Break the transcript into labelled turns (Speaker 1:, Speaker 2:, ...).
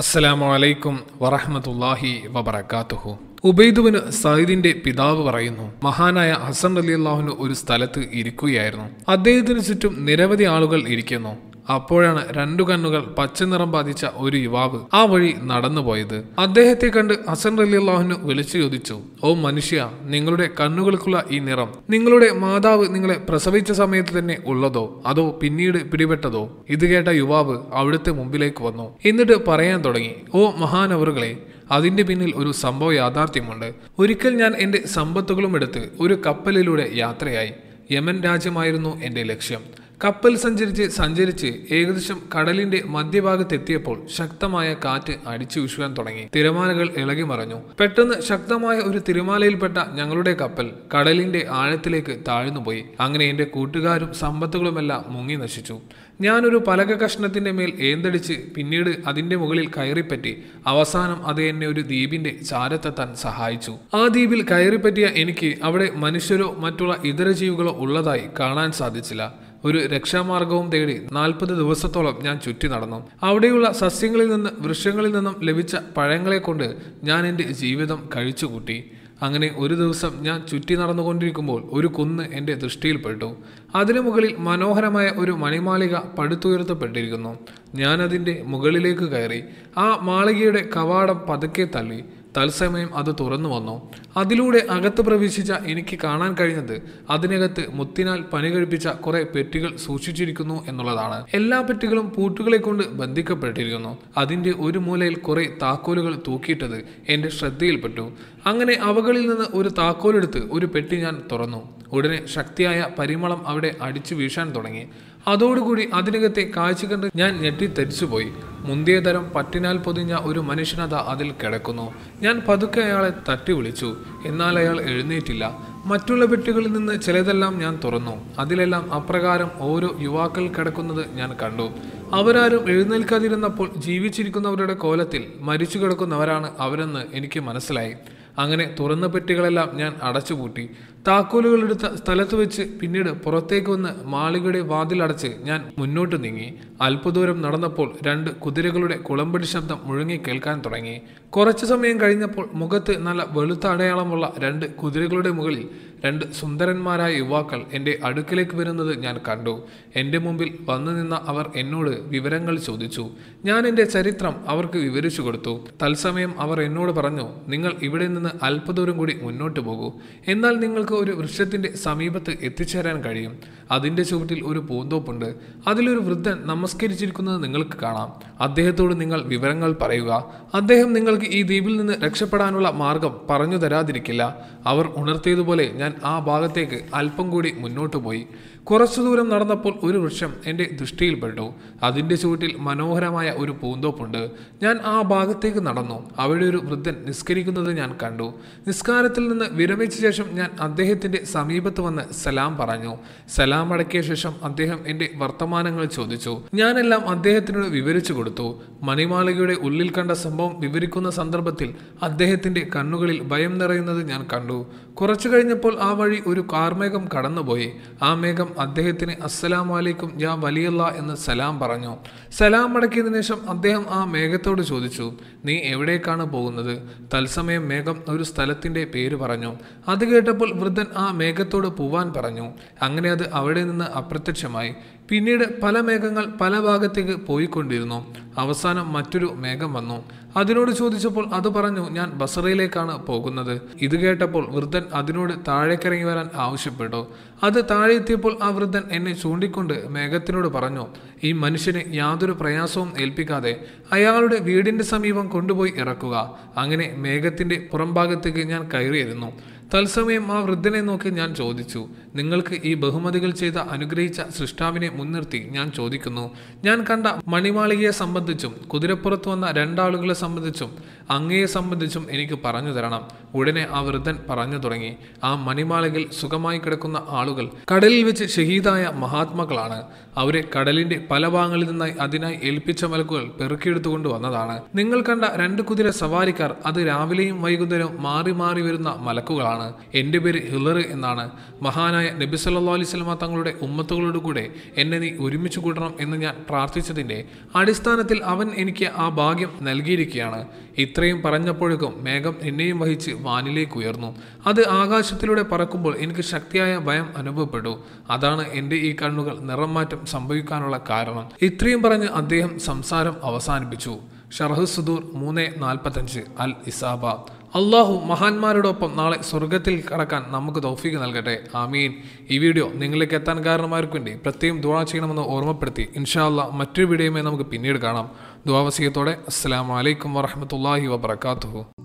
Speaker 1: അസ്സലാമു അലൈക്കും വറഹമത്തല്ലാഹി വബർക്കാത്തുഹു ഉബൈദുവിന് സയിദിന്റെ പിതാവ് പറയുന്നു മഹാനായ ഹസൻ അലി അള്ളാഹുന് ഒരു സ്ഥലത്ത് ഇരിക്കുകയായിരുന്നു അദ്ദേഹത്തിന് ചുറ്റും നിരവധി ആളുകൾ ഇരിക്കുന്നു അപ്പോഴാണ് രണ്ടു കണ്ണുകൾ പച്ചനിറം ബാധിച്ച ഒരു യുവാവ് ആ വഴി നടന്നുപോയത് അദ്ദേഹത്തെ കണ്ട് ഹസൻ അലി അള്ളാഹുനു വിളിച്ചു ചോദിച്ചു ഓ മനുഷ്യ നിങ്ങളുടെ കണ്ണുകൾക്കുള്ള ഈ നിറം നിങ്ങളുടെ മാതാവ് നിങ്ങളെ പ്രസവിച്ച സമയത്ത് തന്നെ ഉള്ളതോ അതോ പിന്നീട് പിടിപെട്ടതോ ഇത് കേട്ട യുവാവ് അവിടുത്തെ മുമ്പിലേക്ക് വന്നു എന്നിട്ട് പറയാൻ തുടങ്ങി ഓ മഹാനവറുകളെ അതിൻ്റെ പിന്നിൽ ഒരു സംഭവ യാഥാർത്ഥ്യമുണ്ട് ഒരിക്കൽ ഞാൻ എൻ്റെ സമ്പത്തുകളും എടുത്ത് ഒരു കപ്പലിലൂടെ യാത്രയായി യമൻ രാജ്യമായിരുന്നു എൻ്റെ ലക്ഷ്യം കപ്പൽ സഞ്ചരിച്ച് സഞ്ചരിച്ച് ഏകദേശം കടലിന്റെ മധ്യഭാഗത്തെത്തിയപ്പോൾ ശക്തമായ കാറ്റ് അടിച്ചു വീശുവാൻ തുടങ്ങി തിരമാലകൾ ഇളകി മറഞ്ഞു പെട്ടെന്ന് ശക്തമായ ഒരു തിരമാലയിൽപ്പെട്ട ഞങ്ങളുടെ കപ്പൽ കടലിന്റെ ആഴത്തിലേക്ക് താഴ്ന്നുപോയി അങ്ങനെ എന്റെ കൂട്ടുകാരും സമ്പത്തുകളുമെല്ലാം മുങ്ങി നശിച്ചു ഞാനൊരു പലക കഷ്ണത്തിന്റെ മേൽ ഏന്തടിച്ച് പിന്നീട് അതിന്റെ മുകളിൽ കയറിപ്പറ്റി അവസാനം അത് എന്നെ ഒരു ദ്വീപിന്റെ ചാരത്തെത്താൻ സഹായിച്ചു ആ ദ്വീപിൽ കയറിപ്പറ്റിയ എനിക്ക് അവിടെ മനുഷ്യരോ മറ്റുള്ള ഇതര ജീവികളോ ഉള്ളതായി കാണാൻ സാധിച്ചില്ല ഒരു രക്ഷാമാർഗവും തേടി നാൽപ്പത് ദിവസത്തോളം ഞാൻ ചുറ്റി നടന്നു അവിടെയുള്ള സസ്യങ്ങളിൽ നിന്ന് വൃക്ഷങ്ങളിൽ നിന്നും ലഭിച്ച പഴങ്ങളെ കൊണ്ട് ഞാൻ എൻ്റെ ജീവിതം കഴിച്ചുകൂട്ടി അങ്ങനെ ഒരു ദിവസം ഞാൻ ചുറ്റി നടന്നുകൊണ്ടിരിക്കുമ്പോൾ ഒരു കുന്ന് എൻ്റെ ദൃഷ്ടിയിൽപ്പെട്ടു അതിനു മുകളിൽ മനോഹരമായ ഒരു മണിമാളിക പടുത്തുയർത്തപ്പെട്ടിരിക്കുന്നു ഞാനതിൻ്റെ മുകളിലേക്ക് കയറി ആ മാളികയുടെ കവാടം പതുക്കെ തള്ളി തത്സമയം അത് തുറന്നു വന്നു അതിലൂടെ അകത്ത് പ്രവേശിച്ച എനിക്ക് കാണാൻ കഴിഞ്ഞത് അതിനകത്ത് മുത്തിനാൽ പനി കഴിപ്പിച്ച കുറെ പെട്ടികൾ സൂക്ഷിച്ചിരിക്കുന്നു എന്നുള്ളതാണ് എല്ലാ പെട്ടികളും പൂട്ടുകളെ കൊണ്ട് ബന്ധിക്കപ്പെട്ടിരിക്കുന്നു അതിൻ്റെ ഒരു മൂലയിൽ കുറെ താക്കോലുകൾ തൂക്കിയിട്ടത് എൻ്റെ ശ്രദ്ധയിൽപ്പെട്ടു അങ്ങനെ അവകളിൽ നിന്ന് ഒരു താക്കോലെടുത്ത് ഒരു പെട്ടി ഞാൻ തുറന്നു ഉടനെ ശക്തിയായ പരിമളം അവിടെ അടിച്ചു വീശാൻ തുടങ്ങി അതോടുകൂടി അതിനകത്തെ കാഴ്ച കണ്ട് ഞാൻ ഞെട്ടിത്തരിച്ചുപോയി മുന്തിയ തരം പട്ടിനാൽ പൊതിഞ്ഞ ഒരു മനുഷ്യനത അതിൽ കിടക്കുന്നു ഞാൻ പതുക്കെ അയാളെ തട്ടി വിളിച്ചു എന്നാൽ അയാൾ എഴുന്നേറ്റില്ല മറ്റുള്ള പെട്ടികളിൽ നിന്ന് ചിലതെല്ലാം ഞാൻ തുറന്നു അതിലെല്ലാം അപ്രകാരം ഓരോ യുവാക്കൾ കിടക്കുന്നത് ഞാൻ കണ്ടു അവരാരും എഴുന്നേൽക്കാതിരുന്നപ്പോൾ ജീവിച്ചിരിക്കുന്നവരുടെ കോലത്തിൽ മരിച്ചു കിടക്കുന്നവരാണ് അവരെന്ന് എനിക്ക് മനസ്സിലായി അങ്ങനെ തുറന്ന പെട്ടികളെല്ലാം ഞാൻ അടച്ചുപൂട്ടി താക്കോലുകൾ എടുത്ത സ്ഥലത്ത് വെച്ച് പിന്നീട് പുറത്തേക്ക് വന്ന് മാളികയുടെ വാതിലടച്ച് ഞാൻ മുന്നോട്ട് നീങ്ങി അല്പദൂരം നടന്നപ്പോൾ രണ്ട് കുതിരകളുടെ കുളമ്പടി ശബ്ദം മുഴങ്ങി കേൾക്കാൻ തുടങ്ങി കുറച്ച് സമയം കഴിഞ്ഞപ്പോൾ മുഖത്ത് നല്ല വെളുത്ത അടയാളമുള്ള രണ്ട് കുതിരകളുടെ മുകളിൽ രണ്ട് സുന്ദരന്മാരായ യുവാക്കൾ എൻ്റെ അടുക്കിലേക്ക് വരുന്നത് ഞാൻ കണ്ടു എൻ്റെ മുമ്പിൽ വന്നു നിന്ന അവർ എന്നോട് വിവരങ്ങൾ ചോദിച്ചു ഞാൻ എൻ്റെ ചരിത്രം അവർക്ക് വിവരിച്ചു കൊടുത്തു തത്സമയം അവർ എന്നോട് പറഞ്ഞു നിങ്ങൾ ഇവിടെ നിന്ന് അല്പദൂരം കൂടി മുന്നോട്ട് പോകൂ എന്നാൽ നിങ്ങൾക്ക് ഒരു വൃക്ഷത്തിൻ്റെ സമീപത്ത് എത്തിച്ചേരാൻ കഴിയും അതിൻ്റെ ചുവട്ടിൽ ഒരു പൂന്തോപ്പുണ്ട് അതിലൊരു വൃദ്ധൻ നമസ്കരിച്ചിരിക്കുന്നത് നിങ്ങൾക്ക് കാണാം അദ്ദേഹത്തോട് നിങ്ങൾ വിവരങ്ങൾ പറയുക അദ്ദേഹം നിങ്ങൾക്ക് നിങ്ങൾക്ക് ഈ ദ്വീപിൽ നിന്ന് രക്ഷപ്പെടാനുള്ള മാർഗം പറഞ്ഞു തരാതിരിക്കില്ല അവർ ഉണർത്തിയതുപോലെ ഞാൻ ആ ഭാഗത്തേക്ക് അല്പം കൂടി മുന്നോട്ട് പോയി കുറച്ചു ദൂരം നടന്നപ്പോൾ ഒരു വൃക്ഷം എൻ്റെ ദൃഷ്ടിയിൽപ്പെട്ടു അതിൻ്റെ ചുവട്ടിൽ മനോഹരമായ ഒരു പൂന്തോപ്പുണ്ട് ഞാൻ ആ ഭാഗത്തേക്ക് നടന്നു അവിടെ ഒരു വൃദ്ധൻ നിസ്കരിക്കുന്നത് ഞാൻ കണ്ടു നിസ്കാരത്തിൽ നിന്ന് വിരമിച്ച ശേഷം ഞാൻ അദ്ദേഹത്തിൻ്റെ സമീപത്ത് വന്ന് സലാം പറഞ്ഞു സലാം അടക്കിയ ശേഷം അദ്ദേഹം എൻ്റെ വർത്തമാനങ്ങൾ ചോദിച്ചു ഞാനെല്ലാം അദ്ദേഹത്തിനോട് വിവരിച്ചു കൊടുത്തു മണിമാളികയുടെ ഉള്ളിൽ കണ്ട സംഭവം വിവരിക്കുന്ന സന്ദർഭത്തിൽ അദ്ദേഹത്തിൻ്റെ കണ്ണുകളിൽ ഭയം നിറയുന്നത് ഞാൻ കണ്ടു കുറച്ചു കഴിഞ്ഞപ്പോൾ ആ വഴി ഒരു കാർമേഘം കടന്നുപോയി ആ മേഘം അദ്ദേഹത്തിന് അസ്സലാം വലൈക്കും യാ വലിയല്ല എന്ന് സലാം പറഞ്ഞു സലാം മടക്കിയതിനു ശേഷം അദ്ദേഹം ആ മേഘത്തോട് ചോദിച്ചു നീ എവിടേക്കാണ് പോകുന്നത് തത്സമയം മേഘം ഒരു സ്ഥലത്തിൻ്റെ പേര് പറഞ്ഞു അത് കേട്ടപ്പോൾ വൃദ്ധൻ ആ മേഘത്തോട് പോവാൻ പറഞ്ഞു അങ്ങനെ അത് അവിടെ നിന്ന് അപ്രത്യക്ഷമായി പിന്നീട് പല മേഘങ്ങൾ പല ഭാഗത്തേക്ക് പോയിക്കൊണ്ടിരുന്നു അവസാനം മറ്റൊരു മേഘം വന്നു അതിനോട് ചോദിച്ചപ്പോൾ അത് പറഞ്ഞു ഞാൻ ബസറയിലേക്കാണ് പോകുന്നത് ഇത് കേട്ടപ്പോൾ വൃദ്ധൻ അതിനോട് താഴേക്കിറങ്ങി വരാൻ ആവശ്യപ്പെട്ടു അത് താഴെ എത്തിയപ്പോൾ ആ വൃദ്ധൻ എന്നെ ചൂണ്ടിക്കൊണ്ട് മേഘത്തിനോട് പറഞ്ഞു ഈ മനുഷ്യനെ യാതൊരു പ്രയാസവും ഏൽപ്പിക്കാതെ അയാളുടെ വീടിൻ്റെ സമീപം കൊണ്ടുപോയി ഇറക്കുക അങ്ങനെ മേഘത്തിൻ്റെ പുറംഭാഗത്തേക്ക് ഞാൻ കയറിയിരുന്നു തത്സമയം ആ വൃദ്ധനെ നോക്കി ഞാൻ ചോദിച്ചു നിങ്ങൾക്ക് ഈ ബഹുമതികൾ ചെയ്ത അനുഗ്രഹിച്ച സൃഷ്ടാവിനെ മുൻനിർത്തി ഞാൻ ചോദിക്കുന്നു ഞാൻ കണ്ട മണിമാളികയെ സംബന്ധിച്ചും കുതിരപ്പുറത്ത് വന്ന രണ്ടാളുകളെ സംബന്ധിച്ചും അങ്ങയെ സംബന്ധിച്ചും എനിക്ക് പറഞ്ഞു തരണം ഉടനെ ആ വൃദ്ധൻ പറഞ്ഞു തുടങ്ങി ആ മണിമാളികയിൽ സുഖമായി കിടക്കുന്ന ആളുകൾ കടലിൽ വെച്ച് ഷഹീദായ മഹാത്മാക്കളാണ് അവരെ കടലിന്റെ പല ഭാഗങ്ങളിൽ നിന്നായി അതിനായി ഏൽപ്പിച്ച മലക്കുകൾ പെറുക്കിയെടുത്തുകൊണ്ട് വന്നതാണ് നിങ്ങൾ കണ്ട രണ്ട് കുതിര സവാരിക്കാർ അത് രാവിലെയും വൈകുന്നേരവും മാറി മാറി വരുന്ന മലക്കുകളാണ് എൻ്റെ പേര് ഹിലർ എന്നാണ് മഹാനായ പ്രവാചകനായ നബി സല്ലാ അലൈഹി സ്വലമ തങ്ങളുടെ ഉമ്മത്തുകളോട് കൂടെ എന്നെ നീ ഒരുമിച്ച് കൂട്ടണം എന്ന് ഞാൻ പ്രാർത്ഥിച്ചതിൻ്റെ അടിസ്ഥാനത്തിൽ അവൻ എനിക്ക് ആ ഭാഗ്യം നൽകിയിരിക്കുകയാണ് ഇത്രയും പറഞ്ഞപ്പോഴേക്കും മേഘം എന്നെയും വഹിച്ച് വാനിലേക്ക് ഉയർന്നു അത് ആകാശത്തിലൂടെ പറക്കുമ്പോൾ എനിക്ക് ശക്തിയായ ഭയം അനുഭവപ്പെട്ടു അതാണ് എൻ്റെ ഈ കണ്ണുകൾ നിറം മാറ്റം സംഭവിക്കാനുള്ള കാരണം ഇത്രയും പറഞ്ഞ് അദ്ദേഹം സംസാരം അവസാനിപ്പിച്ചു ഷർഹ് സുദൂർ മൂന്ന് നാൽപ്പത്തഞ്ച് അൽ ഇസാബ അള്ളാഹു മഹാന്മാരോടൊപ്പം നാളെ സ്വർഗത്തിൽ കടക്കാൻ നമുക്ക് തൗഫീക്ക് നൽകട്ടെ ആമീൻ ഈ വീഡിയോ നിങ്ങളിലേക്ക് എത്താൻ കാരണമാർക്ക് വേണ്ടി പ്രത്യേകം ദുവാ ചെയ്യണമെന്ന് ഓർമ്മപ്പെടുത്തി ഇൻഷാല്ല മറ്റൊരു വീഡിയോയുമായി നമുക്ക് പിന്നീട് കാണാം ദുവാവസീയത്തോടെ അസ്സാം വലൈക്കും വാഹമത്തല്ലാഹി വാബർക്കാത്തു